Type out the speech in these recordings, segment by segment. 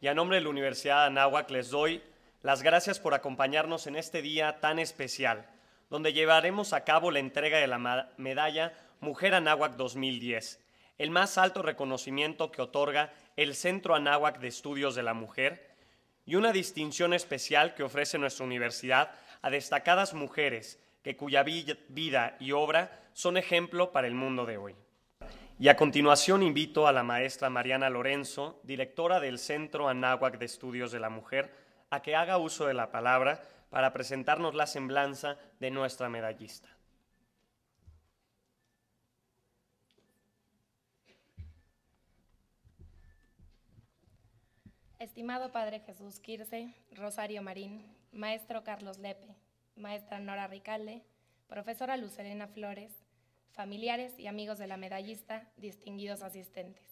y a nombre de la Universidad de Anáhuac les doy las gracias por acompañarnos en este día tan especial, donde llevaremos a cabo la entrega de la medalla Mujer Anáhuac 2010, el más alto reconocimiento que otorga el Centro Anáhuac de Estudios de la Mujer y una distinción especial que ofrece nuestra universidad a destacadas mujeres que cuya vida y obra son ejemplo para el mundo de hoy. Y a continuación invito a la maestra Mariana Lorenzo, directora del Centro Anáhuac de Estudios de la Mujer, a que haga uso de la palabra para presentarnos la semblanza de nuestra medallista. Estimado Padre Jesús Quirce, Rosario Marín, Maestro Carlos Lepe, Maestra Nora Ricalde, Profesora Lucelena Flores, familiares y amigos de la medallista, distinguidos asistentes.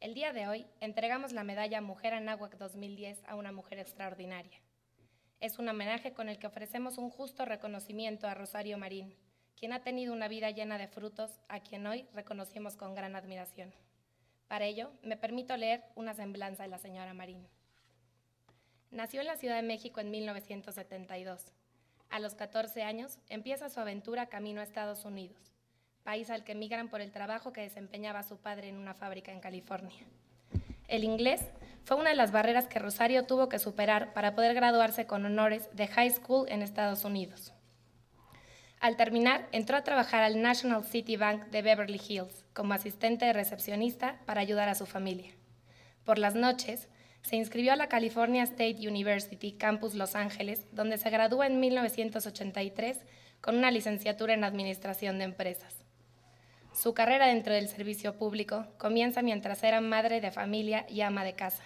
El día de hoy entregamos la medalla Mujer Anáhuac 2010 a una mujer extraordinaria. Es un homenaje con el que ofrecemos un justo reconocimiento a Rosario Marín, quien ha tenido una vida llena de frutos, a quien hoy reconocemos con gran admiración. Para ello, me permito leer una semblanza de la señora Marín. Nació en la Ciudad de México en 1972. A los 14 años empieza su aventura camino a Estados Unidos, país al que emigran por el trabajo que desempeñaba su padre en una fábrica en California. El inglés fue una de las barreras que Rosario tuvo que superar para poder graduarse con honores de high school en Estados Unidos. Al terminar, entró a trabajar al National City Bank de Beverly Hills como asistente de recepcionista para ayudar a su familia. Por las noches, se inscribió a la California State University Campus Los Ángeles, donde se graduó en 1983 con una licenciatura en Administración de Empresas. Su carrera dentro del servicio público comienza mientras era madre de familia y ama de casa.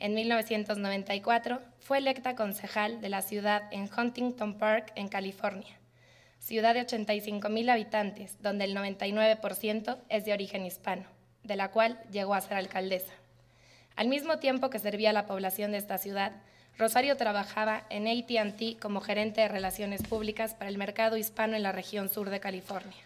En 1994 fue electa concejal de la ciudad en Huntington Park, en California, ciudad de 85.000 habitantes, donde el 99% es de origen hispano, de la cual llegó a ser alcaldesa. Al mismo tiempo que servía a la población de esta ciudad, Rosario trabajaba en ATT como gerente de relaciones públicas para el mercado hispano en la región sur de California.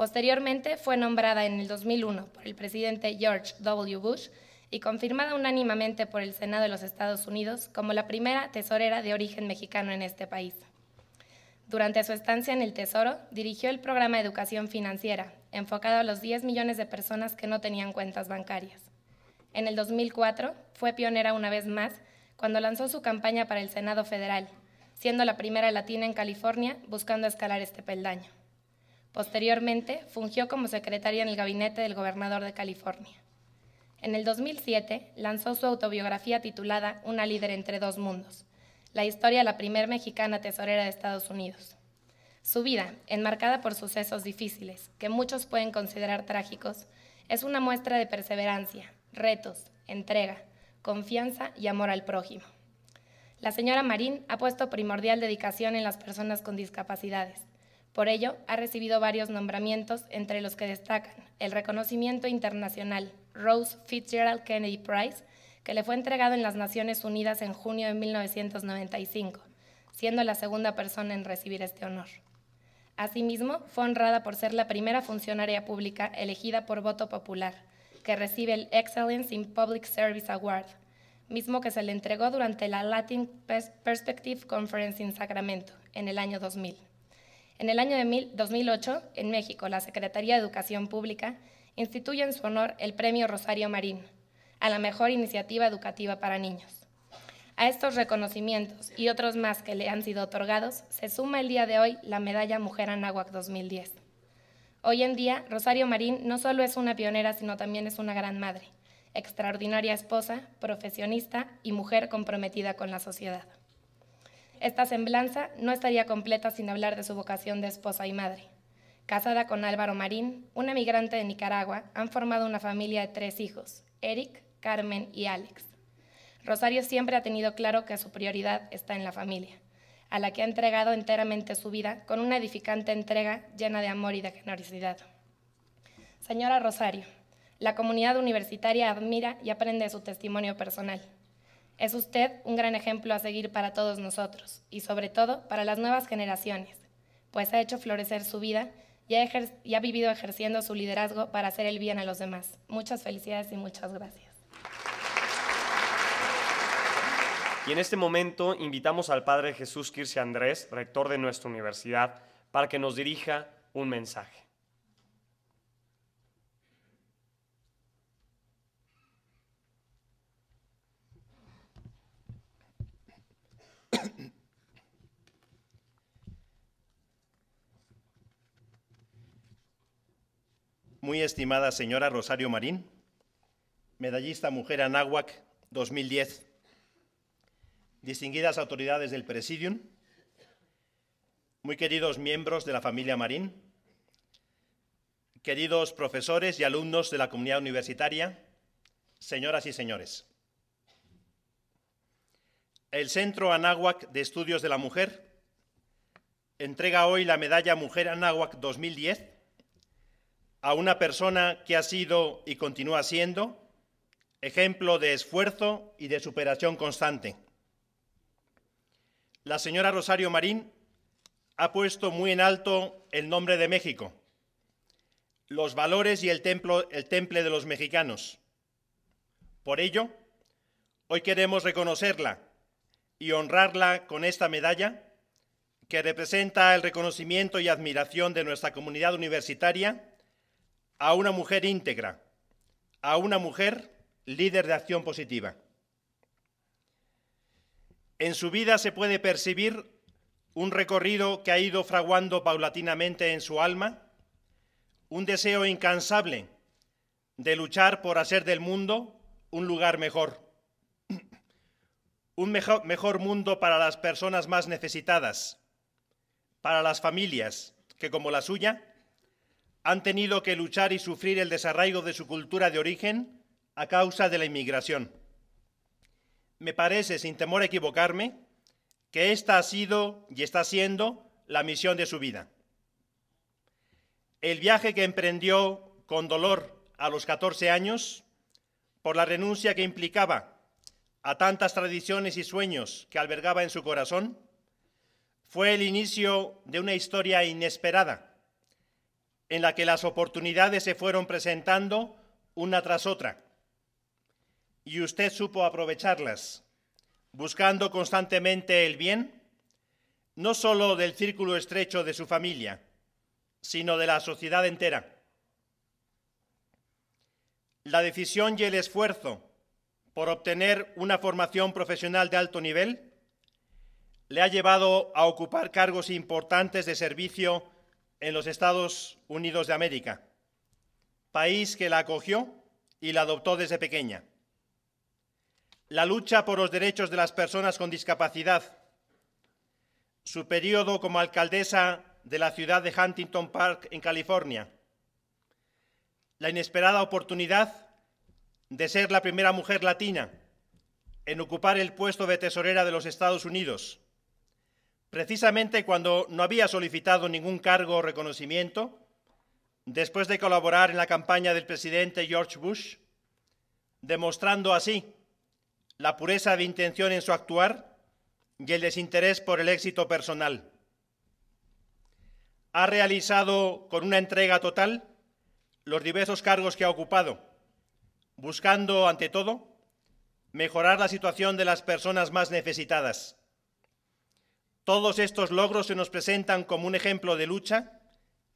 Posteriormente fue nombrada en el 2001 por el presidente George W. Bush y confirmada unánimemente por el Senado de los Estados Unidos como la primera tesorera de origen mexicano en este país. Durante su estancia en el Tesoro, dirigió el programa Educación Financiera, enfocado a los 10 millones de personas que no tenían cuentas bancarias. En el 2004 fue pionera una vez más cuando lanzó su campaña para el Senado Federal, siendo la primera latina en California buscando escalar este peldaño. Posteriormente, fungió como secretaria en el gabinete del gobernador de California. En el 2007, lanzó su autobiografía titulada Una líder entre dos mundos, la historia de la primer mexicana tesorera de Estados Unidos. Su vida, enmarcada por sucesos difíciles, que muchos pueden considerar trágicos, es una muestra de perseverancia, retos, entrega, confianza y amor al prójimo. La señora Marín ha puesto primordial dedicación en las personas con discapacidades, por ello, ha recibido varios nombramientos, entre los que destacan el reconocimiento internacional Rose Fitzgerald Kennedy Prize, que le fue entregado en las Naciones Unidas en junio de 1995, siendo la segunda persona en recibir este honor. Asimismo, fue honrada por ser la primera funcionaria pública elegida por voto popular, que recibe el Excellence in Public Service Award, mismo que se le entregó durante la Latin Perspective Conference en Sacramento, en el año 2000. En el año de 2008, en México, la Secretaría de Educación Pública instituye en su honor el Premio Rosario Marín a la mejor iniciativa educativa para niños. A estos reconocimientos y otros más que le han sido otorgados, se suma el día de hoy la medalla Mujer Anáhuac 2010. Hoy en día, Rosario Marín no solo es una pionera, sino también es una gran madre, extraordinaria esposa, profesionista y mujer comprometida con la sociedad. Esta semblanza no estaría completa sin hablar de su vocación de esposa y madre. Casada con Álvaro Marín, una migrante de Nicaragua, han formado una familia de tres hijos, Eric, Carmen y Alex. Rosario siempre ha tenido claro que su prioridad está en la familia, a la que ha entregado enteramente su vida con una edificante entrega llena de amor y de generosidad. Señora Rosario, la comunidad universitaria admira y aprende de su testimonio personal. Es usted un gran ejemplo a seguir para todos nosotros y sobre todo para las nuevas generaciones, pues ha hecho florecer su vida y ha, vivido ejerciendo su liderazgo para hacer el bien a los demás. Muchas felicidades y muchas gracias. Y en este momento invitamos al Padre Jesús Kirce Andrés, rector de nuestra universidad, para que nos dirija un mensaje. muy estimada señora Rosario Marín, medallista mujer Anáhuac 2010, distinguidas autoridades del Presidium, muy queridos miembros de la familia Marín, queridos profesores y alumnos de la comunidad universitaria, señoras y señores. El Centro Anáhuac de Estudios de la Mujer entrega hoy la medalla Mujer Anáhuac 2010 a una persona que ha sido y continúa siendo ejemplo de esfuerzo y de superación constante. La señora Rosario Marín ha puesto muy en alto el nombre de México, los valores y el, templo, el temple de los mexicanos. Por ello, hoy queremos reconocerla y honrarla con esta medalla que representa el reconocimiento y admiración de nuestra comunidad universitaria a una mujer íntegra, a una mujer líder de acción positiva. En su vida se puede percibir un recorrido que ha ido fraguando paulatinamente en su alma, un deseo incansable de luchar por hacer del mundo un lugar mejor, un mejor, mundo para las personas más necesitadas, para las familias que como la suya han tenido que luchar y sufrir el desarraigo de su cultura de origen a causa de la inmigración. Me parece, sin temor a equivocarme, que esta ha sido y está siendo la misión de su vida. El viaje que emprendió con dolor a los 14 años, por la renuncia que implicaba a tantas tradiciones y sueños que albergaba en su corazón, fue el inicio de una historia inesperada en la que las oportunidades se fueron presentando una tras otra y usted supo aprovecharlas, buscando constantemente el bien, no solo del círculo estrecho de su familia, sino de la sociedad entera. La decisión y el esfuerzo por obtener una formación profesional de alto nivel le ha llevado a ocupar cargos importantes de servicio en los Estados Unidos de América, país que la acogió y la adoptó desde pequeña. La lucha por los derechos de las personas con discapacidad, su periodo como alcaldesa de la ciudad de Huntington Park, en California, la inesperada oportunidad de ser la primera mujer latina en ocupar el puesto de tesorera de los Estados Unidos, Precisamente cuando no había solicitado ningún cargo o reconocimiento, después de colaborar en la campaña del presidente George Bush, demostrando así la pureza de intención en su actuar y el desinterés por el éxito personal. Ha realizado con una entrega total los diversos cargos que ha ocupado, buscando, ante todo, mejorar la situación de las personas más necesitadas todos estos logros se nos presentan como un ejemplo de lucha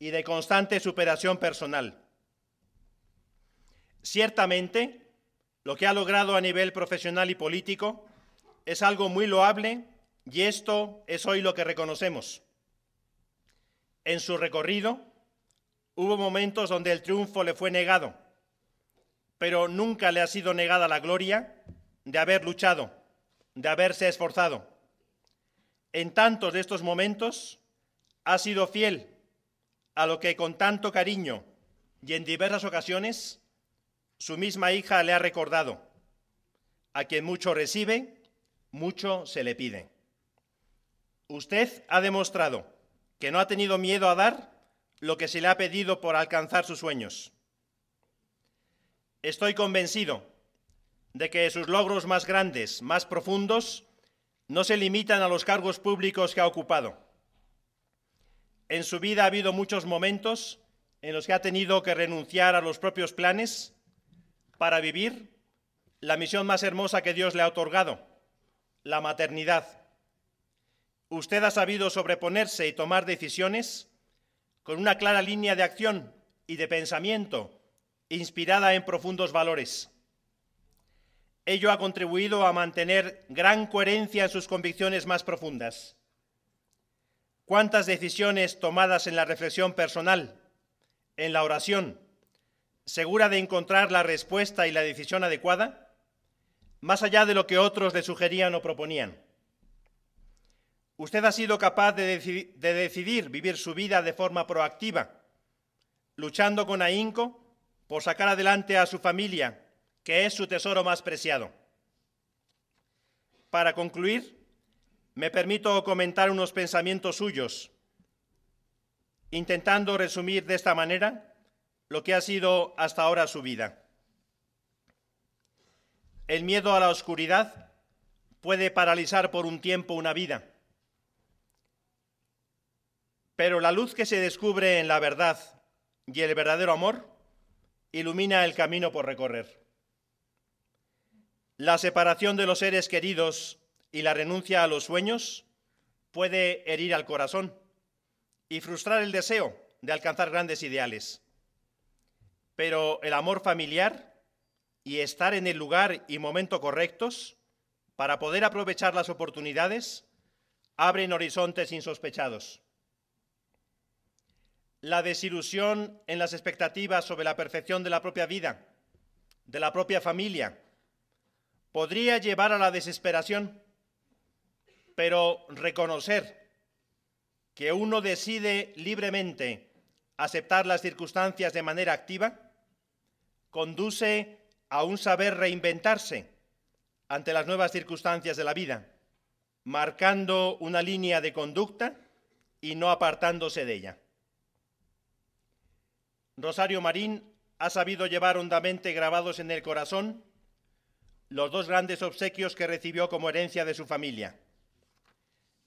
y de constante superación personal. Ciertamente, lo que ha logrado a nivel profesional y político es algo muy loable y esto es hoy lo que reconocemos. En su recorrido hubo momentos donde el triunfo le fue negado, pero nunca le ha sido negada la gloria de haber luchado, de haberse esforzado en tantos de estos momentos ha sido fiel a lo que con tanto cariño y en diversas ocasiones su misma hija le ha recordado, a quien mucho recibe, mucho se le pide. Usted ha demostrado que no ha tenido miedo a dar lo que se le ha pedido por alcanzar sus sueños. Estoy convencido de que sus logros más grandes, más profundos, no se limitan a los cargos públicos que ha ocupado. En su vida ha habido muchos momentos en los que ha tenido que renunciar a los propios planes para vivir la misión más hermosa que Dios le ha otorgado, la maternidad. Usted ha sabido sobreponerse y tomar decisiones con una clara línea de acción y de pensamiento inspirada en profundos valores. Ello ha contribuido a mantener gran coherencia en sus convicciones más profundas. ¿Cuántas decisiones tomadas en la reflexión personal, en la oración, segura de encontrar la respuesta y la decisión adecuada, más allá de lo que otros le sugerían o proponían? Usted ha sido capaz de, decidir vivir su vida de forma proactiva, luchando con ahínco por sacar adelante a su familia que es su tesoro más preciado. Para concluir, me permito comentar unos pensamientos suyos, intentando resumir de esta manera lo que ha sido hasta ahora su vida. El miedo a la oscuridad puede paralizar por un tiempo una vida, pero la luz que se descubre en la verdad y el verdadero amor ilumina el camino por recorrer. La separación de los seres queridos y la renuncia a los sueños puede herir al corazón y frustrar el deseo de alcanzar grandes ideales. Pero el amor familiar y estar en el lugar y momento correctos para poder aprovechar las oportunidades abren horizontes insospechados. La desilusión en las expectativas sobre la perfección de la propia vida, de la propia familia, podría llevar a la desesperación, pero reconocer que uno decide libremente aceptar las circunstancias de manera activa conduce a un saber reinventarse ante las nuevas circunstancias de la vida, marcando una línea de conducta y no apartándose de ella. Rosario Marín ha sabido llevar hondamente grabados en el corazón los dos grandes obsequios que recibió como herencia de su familia,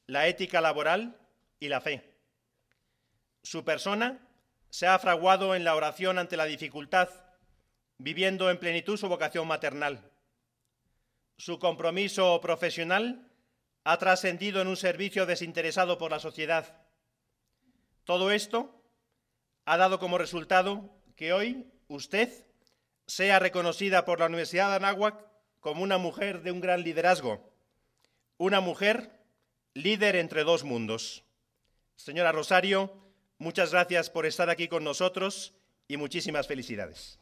la ética laboral y la fe. Su persona se ha fraguado en la oración ante la dificultad, viviendo en plenitud su vocación maternal. Su compromiso profesional ha trascendido en un servicio desinteresado por la sociedad. Todo esto ha dado como resultado que hoy usted sea reconocida por la Universidad de Anáhuac como una mujer de un gran liderazgo, una mujer líder entre dos mundos. Señora Rosario, muchas gracias por estar aquí con nosotros y muchísimas felicidades.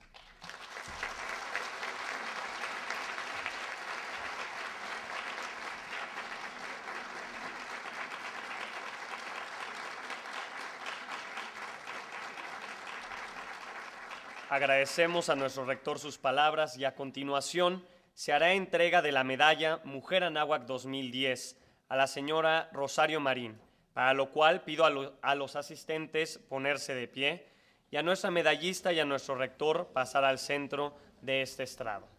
Agradecemos a nuestro rector sus palabras y a continuación se hará entrega de la medalla Mujer Anáhuac 2010 a la señora Rosario Marín, para lo cual pido a, los asistentes ponerse de pie y a nuestra medallista y a nuestro rector pasar al centro de este estrado.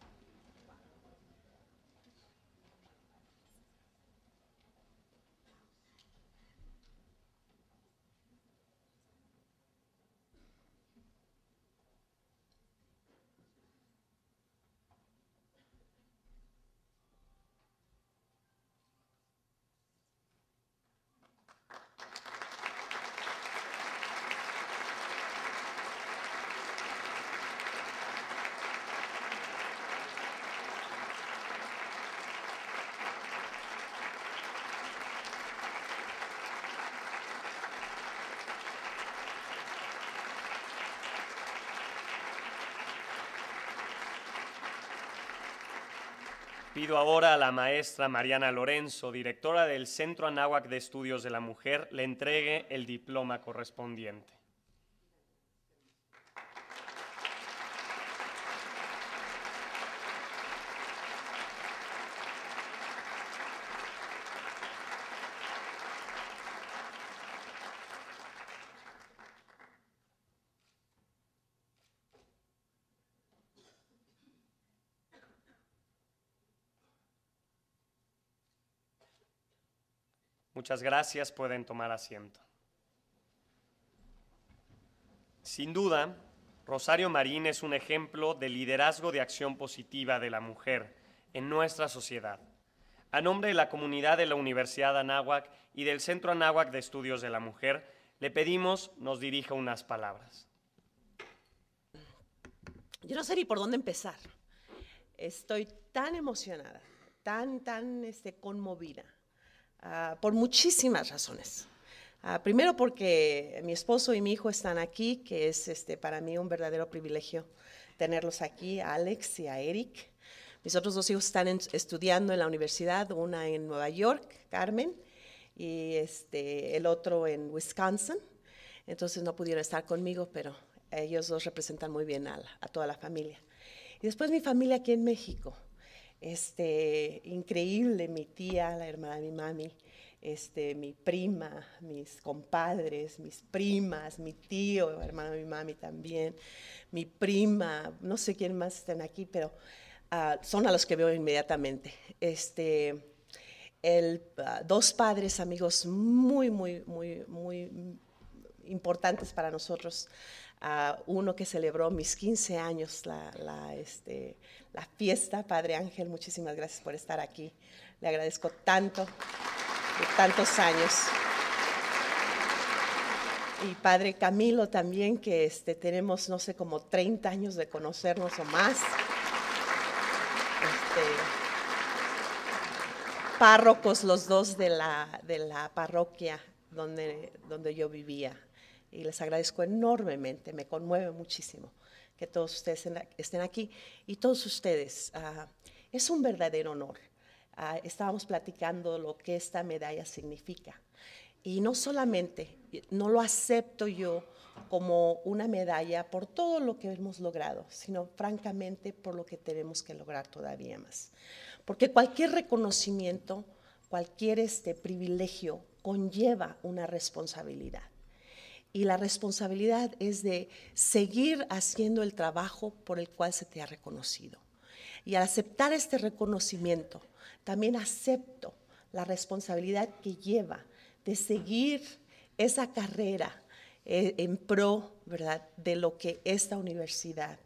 Pido ahora a la maestra Mariana Lorenzo, directora del Centro Anáhuac de Estudios de la Mujer, le entregue el diploma correspondiente. Muchas gracias, pueden tomar asiento. Sin duda, Rosario Marín es un ejemplo de liderazgo de acción positiva de la mujer en nuestra sociedad. A nombre de la comunidad de la Universidad Anáhuac y del Centro Anáhuac de Estudios de la Mujer, le pedimos nos dirija unas palabras. Yo no sé ni por dónde empezar. Estoy tan emocionada, tan, tan este, conmovida Ah, por muchísimas razones. Ah, primero porque mi esposo y mi hijo están aquí, que es este, para mí un verdadero privilegio tenerlos aquí, a Alex y a Eric. Mis otros dos hijos están estudiando en la universidad, una en Nueva York, Carmen, y este, el otro en Wisconsin. Entonces no pudieron estar conmigo, pero ellos dos representan muy bien a toda la familia. Y después mi familia aquí en México este, increíble, mi tía, la hermana de mi mami, este, mi prima, mis compadres, mis primas, mi tío, hermana de mi mami también, mi prima, no sé quién más están aquí, pero ah, son a los que veo inmediatamente. Este, el, ah, dos padres amigos muy, muy, muy, muy importantes para nosotros. Ah, uno que celebró mis 15 años la, la, este, la fiesta, Padre Ángel. Muchísimas gracias por estar aquí. Le agradezco tanto, de tantos años. Y Padre Camilo también, que este, tenemos, no sé, como 30 años de conocernos o más. Este, párrocos los dos de la, de la parroquia donde, donde yo vivía. Y les agradezco enormemente, me conmueve muchísimo que todos ustedes estén aquí y todos ustedes. Ah, es un verdadero honor. Ah, estábamos platicando lo que esta medalla significa. Y no solamente, no lo acepto yo como una medalla por todo lo que hemos logrado, sino francamente por lo que tenemos que lograr todavía más. Porque cualquier reconocimiento, cualquier este privilegio conlleva una responsabilidad y la responsabilidad es de seguir haciendo el trabajo por el cual se te ha reconocido. Y al aceptar este reconocimiento, también acepto la responsabilidad que lleva de seguir esa carrera eh, en pro ¿verdad? de lo que esta universidad,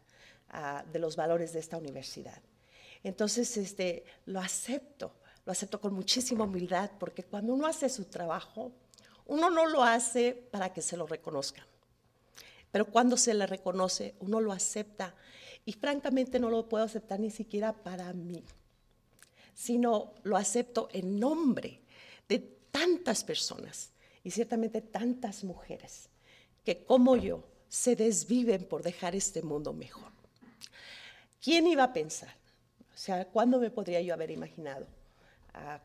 ah, de los valores de esta universidad. Entonces, este, lo acepto, lo acepto con muchísima humildad, porque cuando uno hace su trabajo, uno no lo hace para que se lo reconozcan, pero cuando se le reconoce, uno lo acepta. Y francamente no lo puedo aceptar ni siquiera para mí, sino lo acepto en nombre de tantas personas y ciertamente tantas mujeres que como yo se desviven por dejar este mundo mejor. ¿Quién iba a pensar? O sea, ¿cuándo me podría yo haber imaginado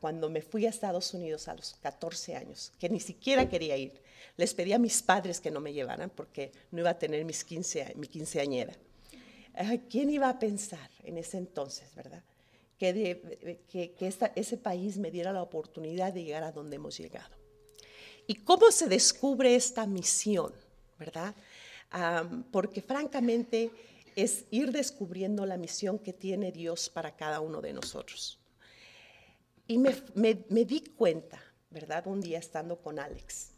cuando me fui a Estados Unidos a los 14 años, que ni siquiera quería ir. Les pedí a mis padres que no me llevaran porque no iba a tener mis 15, mi quinceañera. ¿Quién iba a pensar en ese entonces, verdad? Que, ese país me diera la oportunidad de llegar a donde hemos llegado. ¿Y cómo se descubre esta misión, verdad? porque francamente es ir descubriendo la misión que tiene Dios para cada uno de nosotros. Y me, di cuenta, ¿verdad? Un día estando con Alex,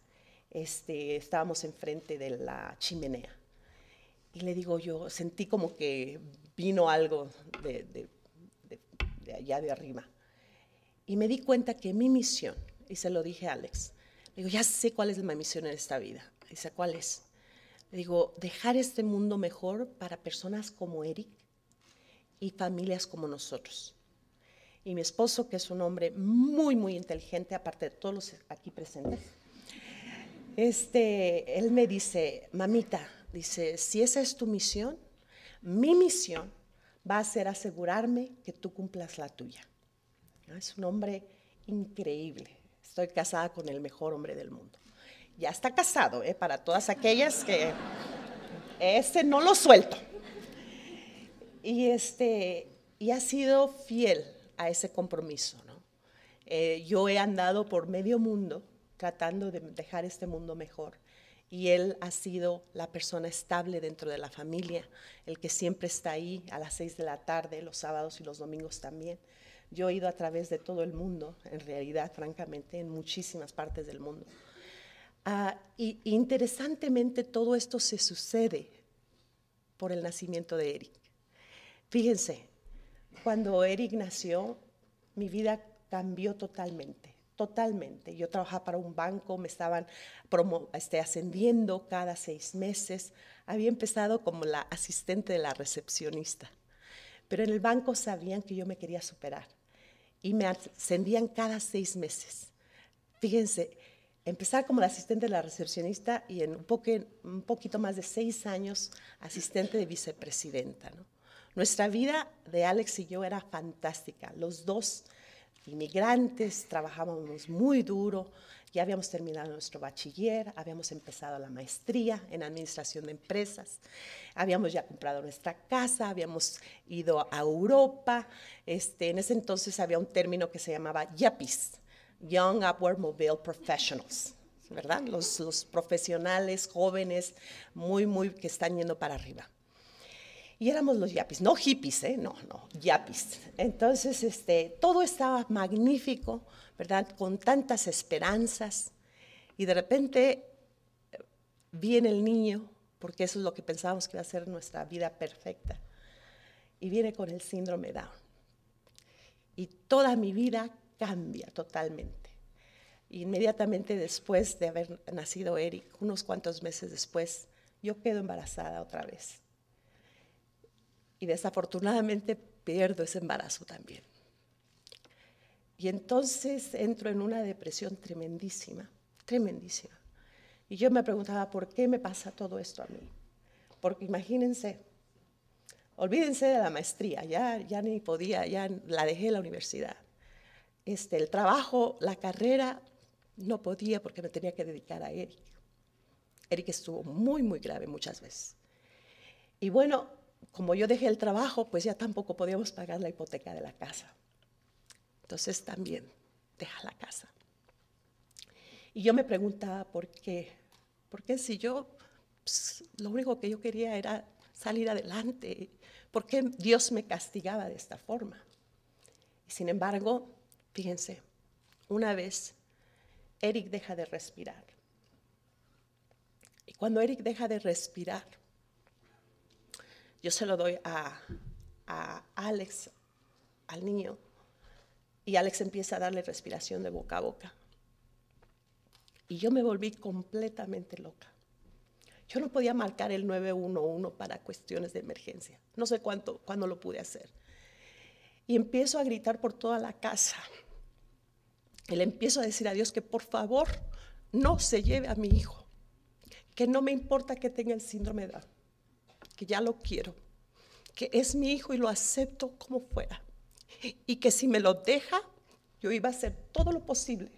este, estábamos enfrente de la chimenea. Y le digo yo, sentí como que vino algo de, de allá de arriba. Y me di cuenta que mi misión, y se lo dije a Alex, le digo, ya sé cuál es mi misión en esta vida. Dice, ¿cuál es? Le digo, dejar este mundo mejor para personas como Eric y familias como nosotros y mi esposo, que es un hombre muy, muy inteligente, aparte de todos los aquí presentes, este, él me dice, mamita, dice, si esa es tu misión, mi misión va a ser asegurarme que tú cumplas la tuya. Es un hombre increíble. Estoy casada con el mejor hombre del mundo. Ya está casado, ¿eh? para todas aquellas que ese no lo suelto. Y este y ha sido fiel a ese compromiso. ¿no? Eh, yo he andado por medio mundo tratando de dejar este mundo mejor y él ha sido la persona estable dentro de la familia, el que siempre está ahí a las seis de la tarde, los sábados y los domingos también. Yo he ido a través de todo el mundo, en realidad, francamente, en muchísimas partes del mundo. Ah, y interesantemente todo esto se sucede por el nacimiento de Eric. Fíjense, cuando Eric nació, mi vida cambió totalmente, totalmente. Yo trabajaba para un banco, me estaban este, ascendiendo cada seis meses. Había empezado como la asistente de la recepcionista, pero en el banco sabían que yo me quería superar y me ascendían cada seis meses. Fíjense, empezar como la asistente de la recepcionista y en un, un poquito más de seis años asistente de vicepresidenta. ¿no? Nuestra vida de Alex y yo era fantástica. Los dos inmigrantes, trabajábamos muy duro, ya habíamos terminado nuestro bachiller, habíamos empezado la maestría en administración de empresas, habíamos ya comprado nuestra casa, habíamos ido a Europa. Este, en ese entonces había un término que se llamaba YAPIS, Young Upward Mobile Professionals. ¿Verdad? Los, los profesionales jóvenes muy, muy que están yendo para arriba. Y éramos los yapis, no hippies, ¿eh? no, no, yapis. Entonces, este, todo estaba magnífico, ¿verdad? Con tantas esperanzas. Y de repente eh, viene el niño, porque eso es lo que pensábamos que iba a ser nuestra vida perfecta. Y viene con el síndrome Down. Y toda mi vida cambia totalmente. Inmediatamente después de haber nacido Eric, unos cuantos meses después, yo quedo embarazada otra vez y desafortunadamente pierdo ese embarazo también. Y entonces entro en una depresión tremendísima, tremendísima. Y yo me preguntaba, ¿por qué me pasa todo esto a mí? Porque imagínense, olvídense de la maestría, ya, ya ni podía, ya la dejé la universidad. Este, el trabajo, la carrera, no podía porque me tenía que dedicar a Eric. Eric estuvo muy, muy grave muchas veces. Y bueno, como yo dejé el trabajo, pues ya tampoco podíamos pagar la hipoteca de la casa. Entonces también deja la casa. Y yo me preguntaba por qué. Porque si yo, pues, lo único que yo quería era salir adelante, ¿por qué Dios me castigaba de esta forma? Y sin embargo, fíjense, una vez Eric deja de respirar. Y cuando Eric deja de respirar, yo se lo doy a, Alex, al niño, y Alex empieza a darle respiración de boca a boca. Y yo me volví completamente loca. Yo no podía marcar el 911 para cuestiones de emergencia. No sé cuánto, cuándo lo pude hacer. Y empiezo a gritar por toda la casa. Y le empiezo a decir a Dios que por favor no se lleve a mi hijo. Que no me importa que tenga el síndrome de Down que ya lo quiero, que es mi hijo y lo acepto como fuera. Y que si me lo deja, yo iba a hacer todo lo posible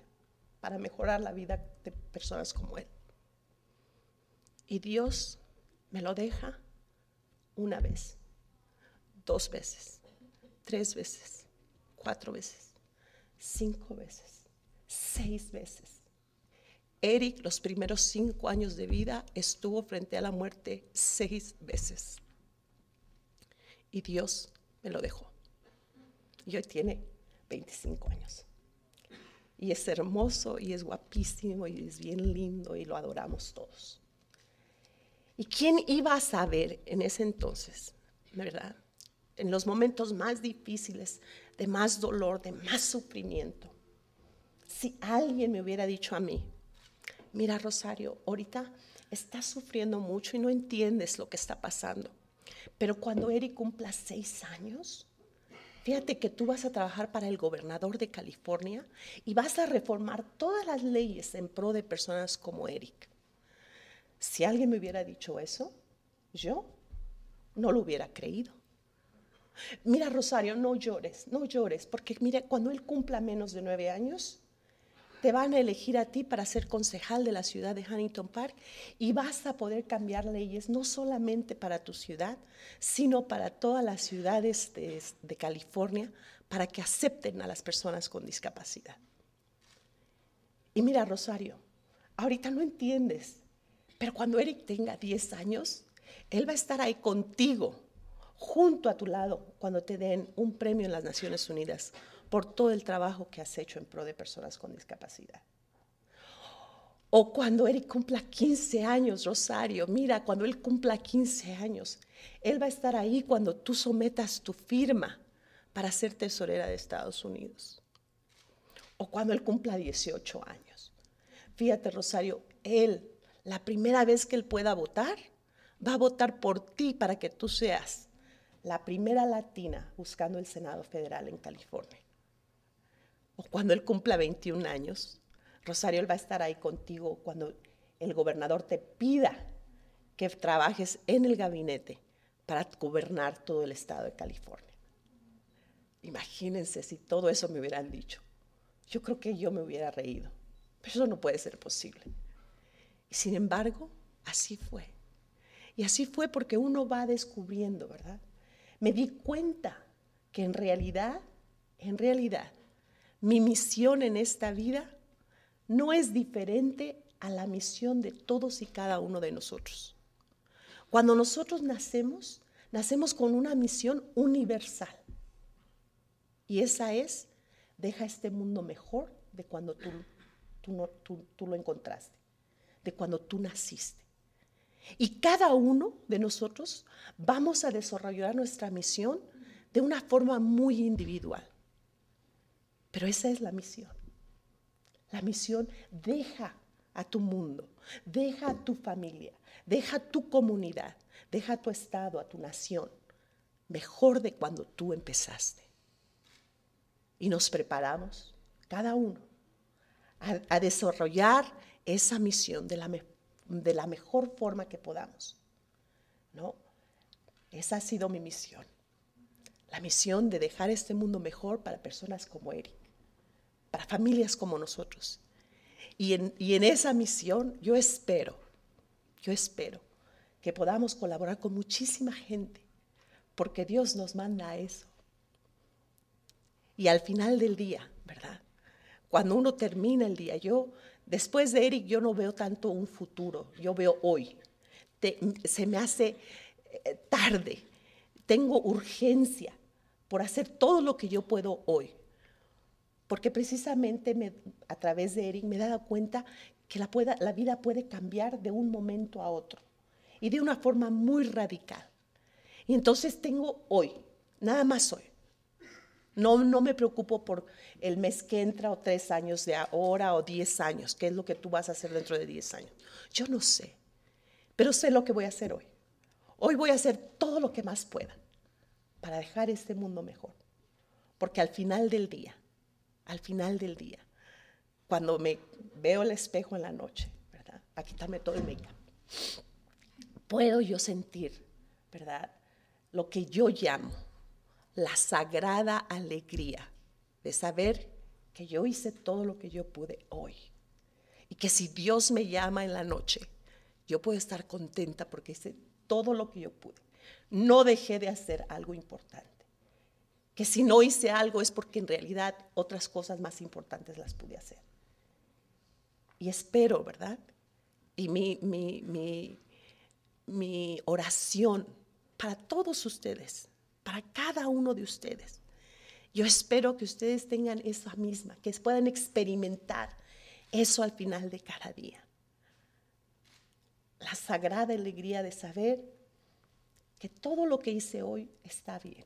para mejorar la vida de personas como él. Y Dios me lo deja una vez, dos veces, tres veces, cuatro veces, cinco veces, seis veces. Eric, los primeros cinco años de vida, estuvo frente a la muerte seis veces. Y Dios me lo dejó. Y hoy tiene 25 años. Y es hermoso y es guapísimo y es bien lindo y lo adoramos todos. ¿Y quién iba a saber en ese entonces, verdad? En los momentos más difíciles, de más dolor, de más sufrimiento. Si alguien me hubiera dicho a mí, mira Rosario, ahorita estás sufriendo mucho y no entiendes lo que está pasando. Pero cuando Eric cumpla seis años, fíjate que tú vas a trabajar para el gobernador de California y vas a reformar todas las leyes en pro de personas como Eric. Si alguien me hubiera dicho eso, yo no lo hubiera creído. Mira, Rosario, no llores, no llores, porque mira, cuando él cumpla menos de nueve años, te van a elegir a ti para ser concejal de la ciudad de Huntington Park y vas a poder cambiar leyes no solamente para tu ciudad, sino para todas las ciudades de, California para que acepten a las personas con discapacidad. Y mira, Rosario, ahorita no entiendes, pero cuando Eric tenga 10 años, él va a estar ahí contigo, junto a tu lado, cuando te den un premio en las Naciones Unidas por todo el trabajo que has hecho en pro de personas con discapacidad. O cuando Eric cumpla 15 años, Rosario, mira, cuando él cumpla 15 años, él va a estar ahí cuando tú sometas tu firma para ser tesorera de Estados Unidos. O cuando él cumpla 18 años. Fíjate, Rosario, él, la primera vez que él pueda votar, va a votar por ti para que tú seas la primera latina buscando el Senado Federal en California cuando él cumpla 21 años, Rosario, él va a estar ahí contigo cuando el gobernador te pida que trabajes en el gabinete para gobernar todo el estado de California. Imagínense si todo eso me hubieran dicho. Yo creo que yo me hubiera reído, pero eso no puede ser posible. Y sin embargo, así fue. Y así fue porque uno va descubriendo, ¿verdad? Me di cuenta que en realidad, en realidad, mi misión en esta vida no es diferente a la misión de todos y cada uno de nosotros. Cuando nosotros nacemos, nacemos con una misión universal. Y esa es, deja este mundo mejor de cuando tú, lo encontraste, de cuando tú naciste. Y cada uno de nosotros vamos a desarrollar nuestra misión de una forma muy individual. Pero esa es la misión. La misión deja a tu mundo, deja a tu familia, deja a tu comunidad, deja a tu estado, a tu nación, mejor de cuando tú empezaste. Y nos preparamos, cada uno, a, desarrollar esa misión de la, de la mejor forma que podamos. ¿No? Esa ha sido mi misión. La misión de dejar este mundo mejor para personas como Eric para familias como nosotros. Y en, esa misión yo espero, yo espero que podamos colaborar con muchísima gente, porque Dios nos manda a eso. Y al final del día, ¿verdad? Cuando uno termina el día, yo, después de Eric, yo no veo tanto un futuro, yo veo hoy. se me hace eh, tarde, tengo urgencia por hacer todo lo que yo puedo hoy porque precisamente a través de Eric me he dado cuenta que la, vida puede cambiar de un momento a otro y de una forma muy radical. Y entonces tengo hoy, nada más hoy. no me preocupo por el mes que entra o tres años de ahora o diez años, qué es lo que tú vas a hacer dentro de diez años. Yo no sé, pero sé lo que voy a hacer hoy. Hoy voy a hacer todo lo que más pueda para dejar este mundo mejor. Porque al final del día, al final del día, cuando me veo el espejo en la noche, ¿verdad? Para quitarme todo el make Puedo yo sentir, ¿verdad? Lo que yo llamo la sagrada alegría de saber que yo hice todo lo que yo pude hoy. Y que si Dios me llama en la noche, yo puedo estar contenta porque hice todo lo que yo pude. No dejé de hacer algo importante que si no hice algo es porque en realidad otras cosas más importantes las pude hacer. Y espero, ¿verdad? Y mi, mi oración para todos ustedes, para cada uno de ustedes. Yo espero que ustedes tengan esa misma, que puedan experimentar eso al final de cada día. La sagrada alegría de saber que todo lo que hice hoy está bien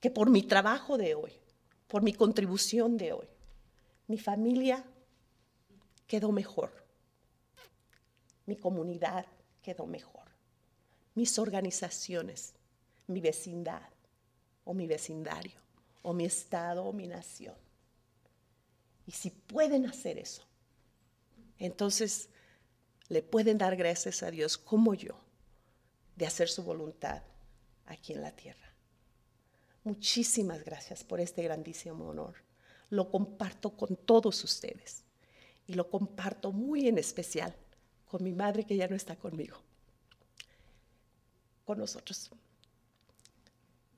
que por mi trabajo de hoy, por mi contribución de hoy, mi familia quedó mejor, mi comunidad quedó mejor, mis organizaciones, mi vecindad o mi vecindario o mi estado o mi nación. Y si pueden hacer eso, entonces le pueden dar gracias a Dios como yo de hacer su voluntad aquí en la tierra. Muchísimas gracias por este grandísimo honor. Lo comparto con todos ustedes y lo comparto muy en especial con mi madre que ya no está conmigo, con nosotros.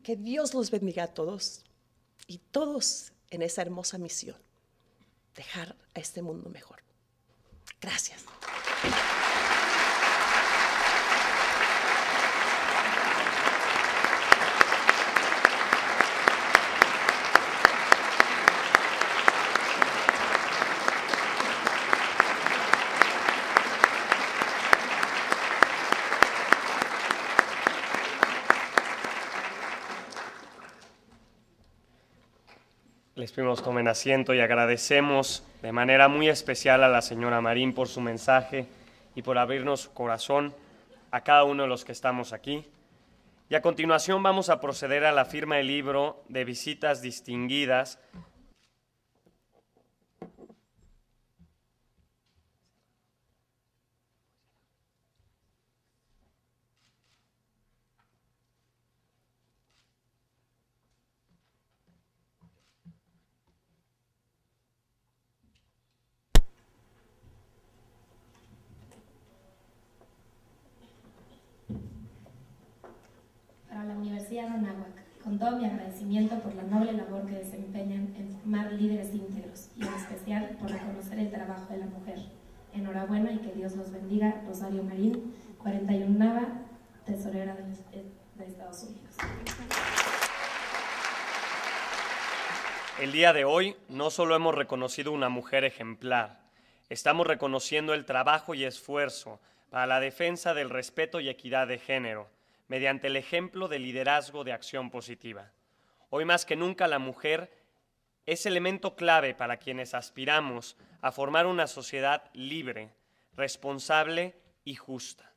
Que Dios los bendiga a todos y todos en esa hermosa misión, dejar a este mundo mejor. Gracias. primos tomen asiento y agradecemos de manera muy especial a la señora Marín por su mensaje y por abrirnos su corazón a cada uno de los que estamos aquí. Y a continuación vamos a proceder a la firma del libro de visitas distinguidas Todo mi agradecimiento por la noble labor que desempeñan en formar líderes íntegros y en especial por reconocer el trabajo de la mujer. Enhorabuena y que Dios los bendiga. Rosario Marín, 41 Nava, tesorera eh, de, Estados Unidos. El día de hoy no solo hemos reconocido una mujer ejemplar, estamos reconociendo el trabajo y esfuerzo para la defensa del respeto y equidad de género mediante el ejemplo de liderazgo de acción positiva. Hoy más que nunca la mujer es elemento clave para quienes aspiramos a formar una sociedad libre, responsable y justa.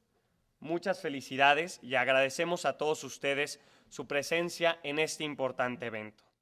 Muchas felicidades y agradecemos a todos ustedes su presencia en este importante evento.